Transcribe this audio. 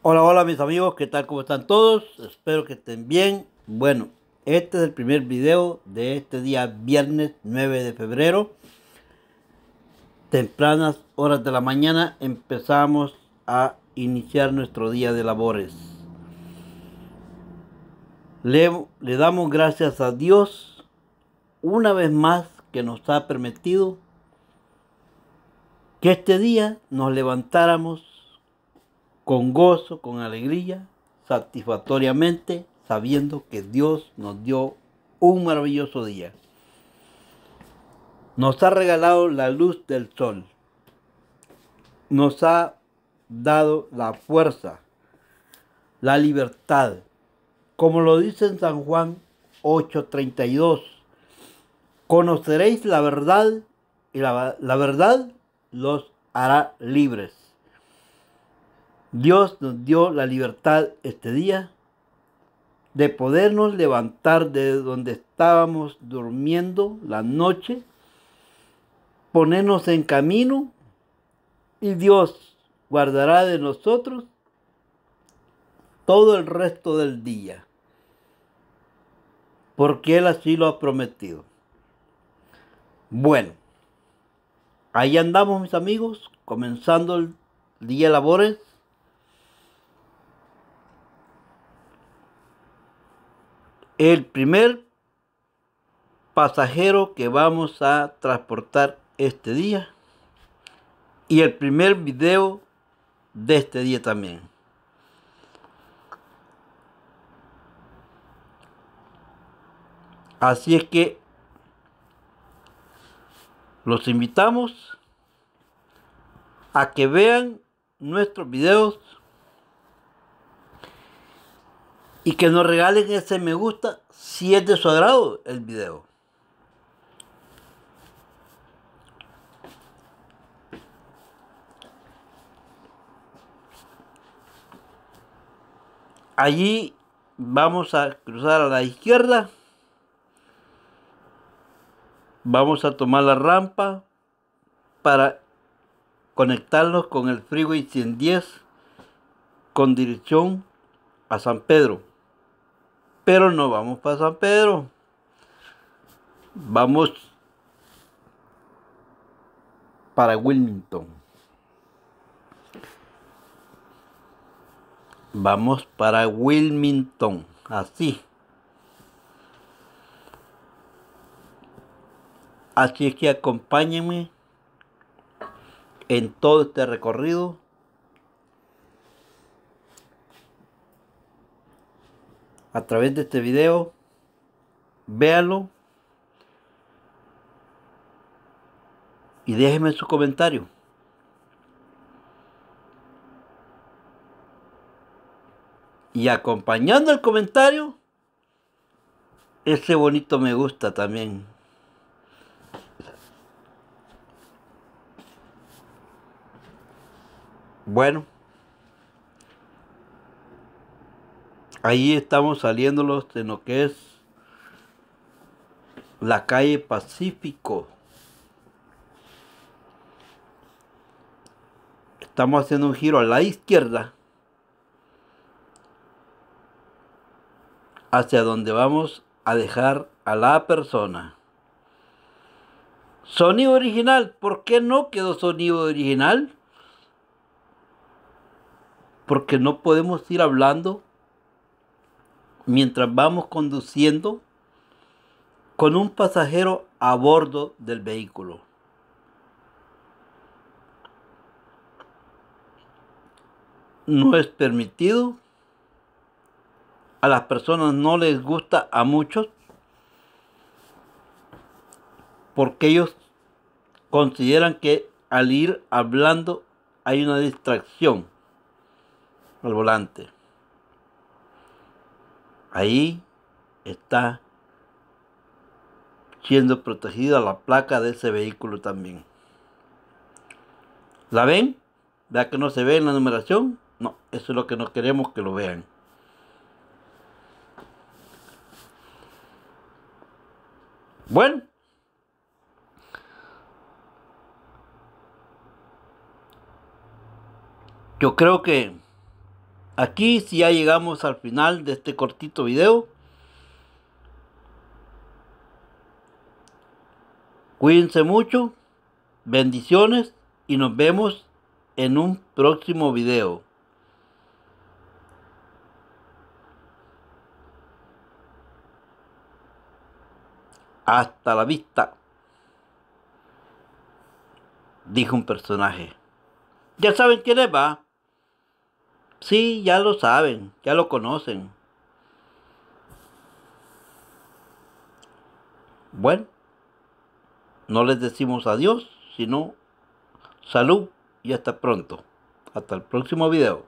Hola, hola mis amigos, ¿qué tal? ¿Cómo están todos? Espero que estén bien. Bueno, este es el primer video de este día viernes 9 de febrero. Tempranas horas de la mañana empezamos a iniciar nuestro día de labores. Le, le damos gracias a Dios una vez más que nos ha permitido que este día nos levantáramos con gozo, con alegría, satisfactoriamente, sabiendo que Dios nos dio un maravilloso día. Nos ha regalado la luz del sol. Nos ha dado la fuerza, la libertad. Como lo dice en San Juan 8:32, conoceréis la verdad y la, la verdad los hará libres. Dios nos dio la libertad este día de podernos levantar de donde estábamos durmiendo la noche, ponernos en camino y Dios guardará de nosotros todo el resto del día, porque Él así lo ha prometido. Bueno, ahí andamos mis amigos, comenzando el día de labores El primer pasajero que vamos a transportar este día y el primer video de este día también. Así es que los invitamos a que vean nuestros videos y que nos regalen ese me gusta si es de su agrado el video. Allí vamos a cruzar a la izquierda. Vamos a tomar la rampa para conectarnos con el Freeway 110 con dirección a San Pedro. Pero no vamos para San Pedro. Vamos para Wilmington. Vamos para Wilmington, así. Así es que acompáñenme en todo este recorrido a través de este video. Véalo. Y déjeme su comentario. Y acompañando el comentario, ese bonito me gusta también. Bueno. ahí estamos saliéndolos de lo que es la calle Pacífico. Estamos haciendo un giro a la izquierda. Hacia donde vamos a dejar a la persona. Sonido original. ¿Por qué no quedó sonido original? Porque no podemos ir hablando mientras vamos conduciendo con un pasajero a bordo del vehículo. No es permitido. A las personas no les gusta a muchos porque ellos consideran que al ir hablando hay una distracción al volante. Ahí está siendo protegida la placa de ese vehículo también. ¿La ven? ¿Vea que no se ve en la numeración? No, eso es lo que no queremos que lo vean. Bueno. Yo creo que Aquí si ya llegamos al final de este cortito video. Cuídense mucho, bendiciones y nos vemos en un próximo video. Hasta la vista, dijo un personaje. Ya saben quién es, va. Sí, ya lo saben, ya lo conocen. Bueno, no les decimos adiós, sino salud y hasta pronto. Hasta el próximo video.